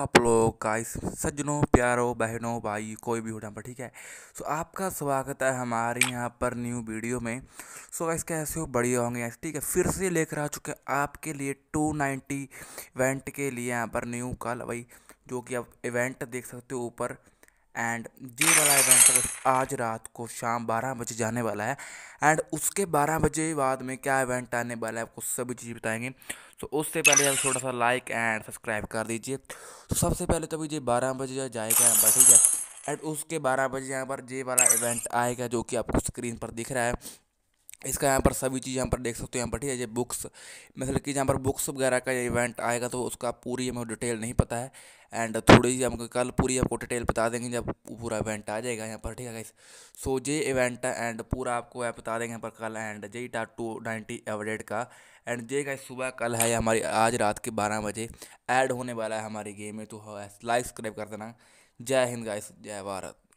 आप लोग का इस सज्जनों प्यारों बहनों भाई कोई भी हो जहाँ पर ठीक है सो आपका स्वागत है हमारे यहाँ पर न्यू वीडियो में सो गाइस कैसे हो बढ़िया होंगे ऐसे ठीक है फिर से लेकर आ चुके हैं आपके लिए 290 इवेंट के लिए यहाँ पर न्यू कल भाई जो कि आप इवेंट देख सकते हो ऊपर एंड ये वाला इवेंट तो आज रात को शाम बारह बजे जाने वाला है एंड उसके बारह बजे बाद में क्या इवेंट आने वाला है आपको सभी चीज़ बताएंगे तो उससे पहले आप थोड़ा सा लाइक एंड सब्सक्राइब कर दीजिए तो सबसे पहले तो भी ये बारह बजे जाएगा यहाँ पर ठीक है एंड उसके बारह बजे यहाँ पर ये वाला इवेंट आएगा जो कि आपको स्क्रीन पर दिख रहा है इसका यहाँ पर सभी चीज़ यहाँ पर देख सकते हो यहाँ पर ठीक है जैसे बुक्स मतलब कि यहाँ पर बुक्स वगैरह का इवेंट आएगा तो उसका पूरी हमें डिटेल नहीं पता है एंड थोड़ी सी हमको कल पूरी आपको डिटेल बता देंगे जब पूरा इवेंट आ जाएगा यहाँ पर ठीक है गाइस सो ये इवेंट है एंड पूरा आपको यहाँ बता देंगे यहाँ पर कल एंड जे डा टू नाइन्टी एवरेट का एंड जे गाइस सुबह कल है हमारी आज रात के बारह बजे ऐड होने वाला है हमारी गेम में तो लाइक सब्सक्राइब कर देना जय हिंद गाइस जय भारत